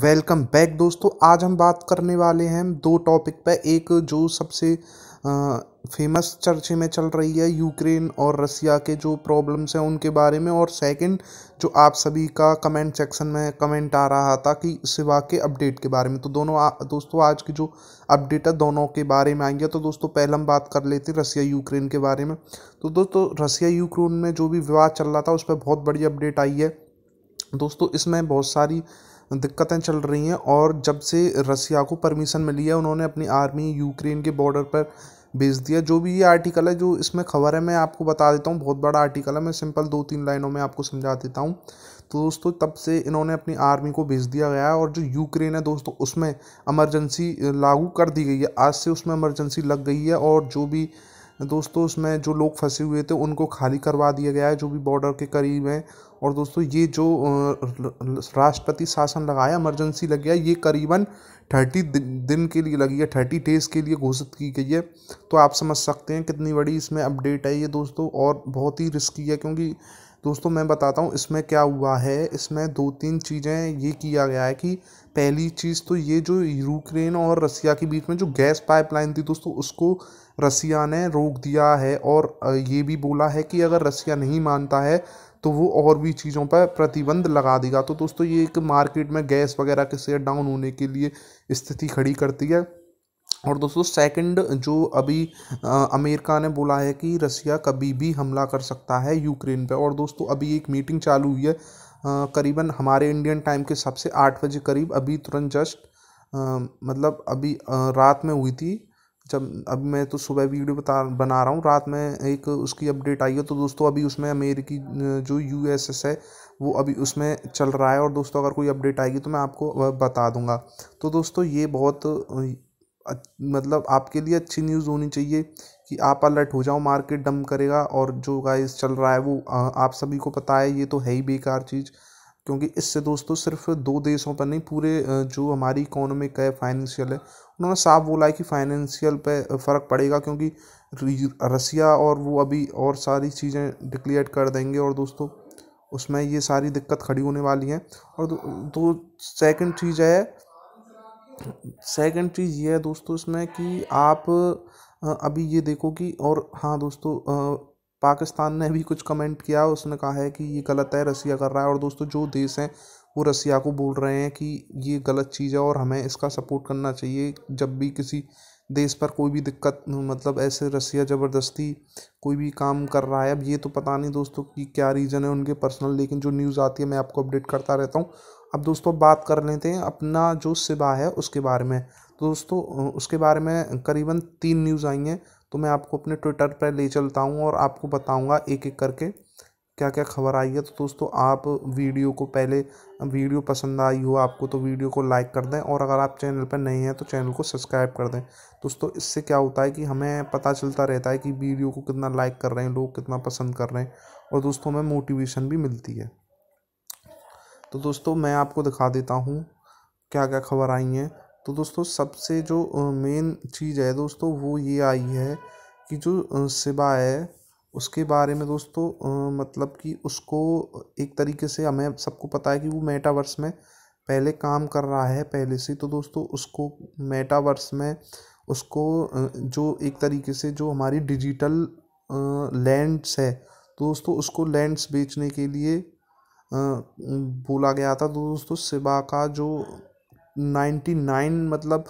welcome back दोस्तों आज हम बात करने वाले हैं दो टॉपिक पर एक जो सबसे फेमस चर्चे में चल रही है यूक्रेन और रसिया के जो प्रॉब्लम्स हैं उनके बारे में और सेकंड जो आप सभी का कमेंट सेक्शन में कमेंट आ रहा था कि सिवा के अपडेट के बारे में तो दोनों आ, दोस्तों आज की जो अपडेट है दोनों के बारे में आएंगे तो दोस्तों पहले हम बात कर लेते हैं रसिया यूक्रेन के बारे में तो दोस्तों रसिया यूक्रेन में जो भी विवाद चल रहा था उस पर बहुत बड़ी अपडेट आई है दोस्तों इसमें बहुत सारी दिक्कतें चल रही हैं और जब से रसिया को परमिशन मिली है उन्होंने अपनी आर्मी यूक्रेन के बॉर्डर पर भेज दिया जो भी ये आर्टिकल है जो इसमें खबर है मैं आपको बता देता हूँ बहुत बड़ा आर्टिकल है मैं सिंपल दो तीन लाइनों में आपको समझा देता हूँ तो दोस्तों तब से इन्होंने अपनी आर्मी को भेज दिया गया है और जो यूक्रेन है दोस्तों उसमें एमरजेंसी लागू कर दी गई है आज से उसमें एमरजेंसी लग गई है और जो भी दोस्तों उसमें जो लोग फंसे हुए थे उनको खाली करवा दिया गया है जो भी बॉर्डर के करीब हैं और दोस्तों ये जो राष्ट्रपति शासन लगाया इमरजेंसी लग गया ये करीबन थर्टी दिन के लिए लगी है थर्टी डेज़ के लिए घोषित की गई है तो आप समझ सकते हैं कितनी बड़ी इसमें अपडेट है ये दोस्तों और बहुत ही रिस्की है क्योंकि दोस्तों मैं बताता हूँ इसमें क्या हुआ है इसमें दो तीन चीज़ें ये किया गया है कि पहली चीज़ तो ये जो यूक्रेन और रसिया के बीच में जो गैस पाइपलाइन थी दोस्तों उसको रसिया ने रोक दिया है और ये भी बोला है कि अगर रसिया नहीं मानता है तो वो और भी चीज़ों पर प्रतिबंध लगा देगा तो दोस्तों ये एक मार्केट में गैस वगैरह के शेयर डाउन होने के लिए स्थिति खड़ी करती है और दोस्तों सेकंड जो अभी आ, अमेरिका ने बोला है कि रसिया कभी भी हमला कर सकता है यूक्रेन पे और दोस्तों अभी एक मीटिंग चालू हुई है करीबन हमारे इंडियन टाइम के सबसे आठ बजे करीब अभी तुरंत जस्ट मतलब अभी आ, रात में हुई थी जब अभी मैं तो सुबह वीडियो बता बना रहा हूँ रात में एक उसकी अपडेट आई है तो दोस्तों अभी उसमें अमेरिकी जो यू है वो अभी उसमें चल रहा है और दोस्तों अगर कोई अपडेट आएगी तो मैं आपको बता दूँगा तो दोस्तों ये बहुत मतलब आपके लिए अच्छी न्यूज़ होनी चाहिए कि आप अलर्ट हो जाओ मार्केट डम करेगा और जो गाइस चल रहा है वो आप सभी को पता है ये तो है ही बेकार चीज़ क्योंकि इससे दोस्तों सिर्फ दो देशों पर नहीं पूरे जो हमारी इकोनॉमिक है फाइनेंशियल है उन्होंने साफ बोला है कि फाइनेंशियल पे फ़र्क पड़ेगा क्योंकि रसिया और वो अभी और सारी चीज़ें डिक्लेयर कर देंगे और दोस्तों उसमें ये सारी दिक्कत खड़ी होने वाली है और दो, दो सेकंड चीज़ है सेकंड चीज़ ये है दोस्तों इसमें कि आप अभी ये देखो कि और हाँ दोस्तों पाकिस्तान ने भी कुछ कमेंट किया उसने कहा है कि ये गलत है रसिया कर रहा है और दोस्तों जो देश हैं वो रसिया को बोल रहे हैं कि ये गलत चीज़ है और हमें इसका सपोर्ट करना चाहिए जब भी किसी देश पर कोई भी दिक्कत मतलब ऐसे रसिया ज़बरदस्ती कोई भी काम कर रहा है अब ये तो पता नहीं दोस्तों कि क्या रीज़न है उनके पर्सनल लेकिन जो न्यूज़ आती है मैं आपको अपडेट करता रहता हूँ अब दोस्तों बात कर लेते हैं अपना जो सिबा है उसके बारे में तो दोस्तों उसके बारे में करीबन तीन न्यूज़ आई हैं तो मैं आपको अपने ट्विटर पर ले चलता हूँ और आपको बताऊँगा एक एक करके क्या क्या खबर आई है तो दोस्तों आप वीडियो को पहले वीडियो पसंद आई हो आपको तो वीडियो को लाइक कर दें और अगर आप चैनल पर नए हैं तो चैनल को सब्सक्राइब कर दें दोस्तों इससे क्या होता है कि हमें पता चलता रहता है कि वीडियो को कितना लाइक कर रहे हैं लोग कितना पसंद कर रहे हैं और दोस्तों हमें मोटिवेशन भी मिलती है तो दोस्तों मैं आपको दिखा देता हूँ क्या क्या खबर आई हैं तो दोस्तों सबसे जो मेन चीज़ है दोस्तों वो ये आई है कि जो सिबा है उसके बारे में दोस्तों मतलब कि उसको एक तरीके से हमें सबको पता है कि वो मेटावर्स में पहले काम कर रहा है पहले से तो दोस्तों उसको मेटावर्स में उसको जो एक तरीके से जो हमारी डिजिटल लैंड्स है तो दोस्तों उसको लैंड्स बेचने के लिए बोला गया था तो दोस्तों सिबा का जो नाइन्टी नाइन मतलब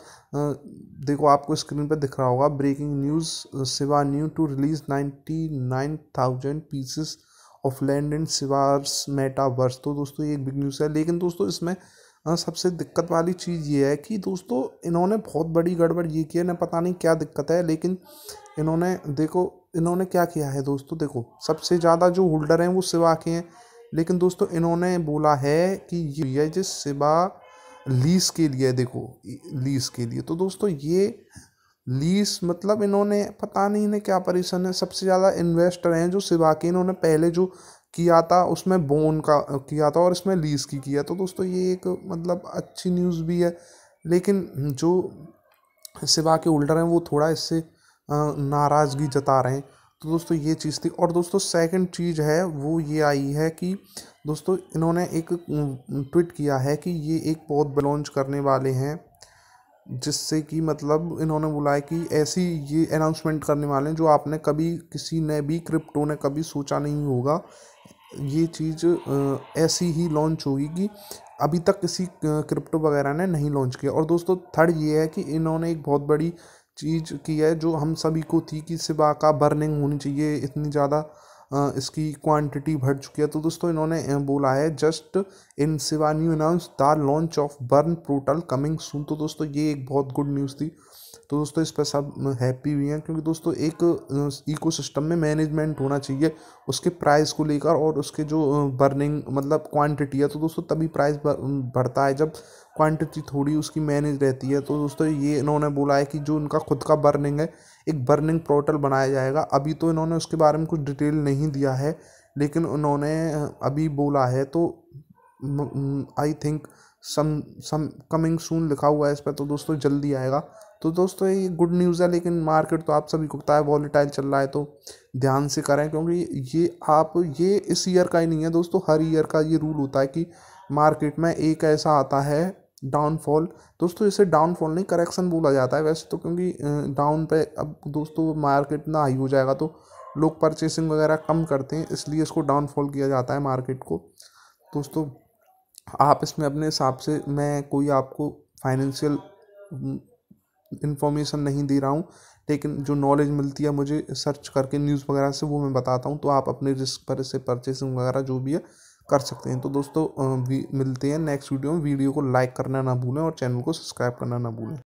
देखो आपको स्क्रीन पर दिख रहा होगा breaking news Shiba Inu to release ninety nine thousand pieces of land and Shiba's metaverse तो दोस्तों ये एक बिग न्यूज़ है लेकिन दोस्तों इसमें सबसे दिक्कत वाली चीज़ ये है कि दोस्तों इन्होंने बहुत बड़ी गड़बड़ ये की है ना पता नहीं क्या दिक्कत है लेकिन इन्होंने देखो इन्होंने क्या किया है दोस्तों देखो सबसे ज़्यादा जो होल्डर हैं वो सिवा के हैं लेकिन दोस्तों इन्होंने बोला है कि ये जिस सिवा लीस के लिए देखो लीस के लिए तो दोस्तों ये लीस मतलब इन्होंने पता नहीं इन्हें क्या परेशान है सबसे ज़्यादा इन्वेस्टर हैं जो सिवा के इन्होंने पहले जो किया था उसमें बोन का किया था और इसमें लीज की किया तो दोस्तों ये एक मतलब अच्छी न्यूज़ भी है लेकिन जो सिवा के होल्डर हैं वो थोड़ा इससे नाराज़गी जता रहे हैं तो दोस्तों ये चीज़ थी और दोस्तों सेकंड चीज़ है वो ये आई है कि दोस्तों इन्होंने एक ट्वीट किया है कि ये एक पौध लॉन्च करने वाले हैं जिससे कि मतलब इन्होंने बुलाया कि ऐसी ये अनाउंसमेंट करने वाले हैं जो आपने कभी किसी ने भी क्रिप्टो ने कभी सोचा नहीं होगा ये चीज़ ऐसी ही लॉन्च होगी कि अभी तक किसी क्रिप्टो वगैरह ने नहीं लॉन्च किया और दोस्तों थर्ड ये है कि इन्होंने एक बहुत बड़ी चीज़ की है जो हम सभी को थी कि सिबा सिवा का बर्निंग होनी चाहिए इतनी ज़्यादा इसकी क्वांटिटी बढ़ चुकी है तो दोस्तों इन्होंने बोला है just in Shiba Inu announce the launch of burn portal coming soon तो दोस्तों ये एक बहुत गुड न्यूज़ थी तो दोस्तों इस पर सब हैप्पी हुई हैं क्योंकि दोस्तों एक इकोसिस्टम में मैनेजमेंट होना चाहिए उसके प्राइस को लेकर और उसके जो बर्निंग मतलब क्वांटिटी है तो दोस्तों तभी प्राइस बढ़ता है जब क्वांटिटी थोड़ी उसकी मैनेज रहती है तो दोस्तों ये इन्होंने बोला है कि जो उनका खुद का बर्निंग है एक बर्निंग पोर्टल बनाया जाएगा अभी तो इन्होंने उसके बारे में कुछ डिटेल नहीं दिया है लेकिन उन्होंने अभी बोला है तो I think some some coming soon लिखा हुआ है इस पर तो दोस्तों जल्दी आएगा तो दोस्तों ये गुड न्यूज़ है लेकिन मार्केट तो आप सभी को पता है वॉलीटाइल चल रहा है तो ध्यान से करें क्योंकि ये आप ये इस ईयर का ही नहीं है दोस्तों हर ईयर का ये रूल होता है कि मार्केट में एक ऐसा आता है डाउनफॉल दोस्तों इसे डाउनफॉल नहीं करेक्शन बोला जाता है वैसे तो क्योंकि डाउन पे अब दोस्तों मार्केट ना हाई हो जाएगा तो लोग परचेसिंग वगैरह कम करते हैं इसलिए इसको डाउनफॉल किया जाता है मार्केट को दोस्तों आप इसमें अपने हिसाब से मैं कोई आपको फाइनेंशियल इन्फॉर्मेशन नहीं दे रहा हूँ लेकिन जो नॉलेज मिलती है मुझे सर्च करके न्यूज़ वगैरह से वो मैं बताता हूँ तो आप अपने रिस्क पर इसे परचेसिंग वगैरह जो भी है कर सकते हैं तो दोस्तों मिलते हैं नेक्स्ट वीडियो में वीडियो को लाइक करना ना भूलें और चैनल को सब्सक्राइब करना ना भूलें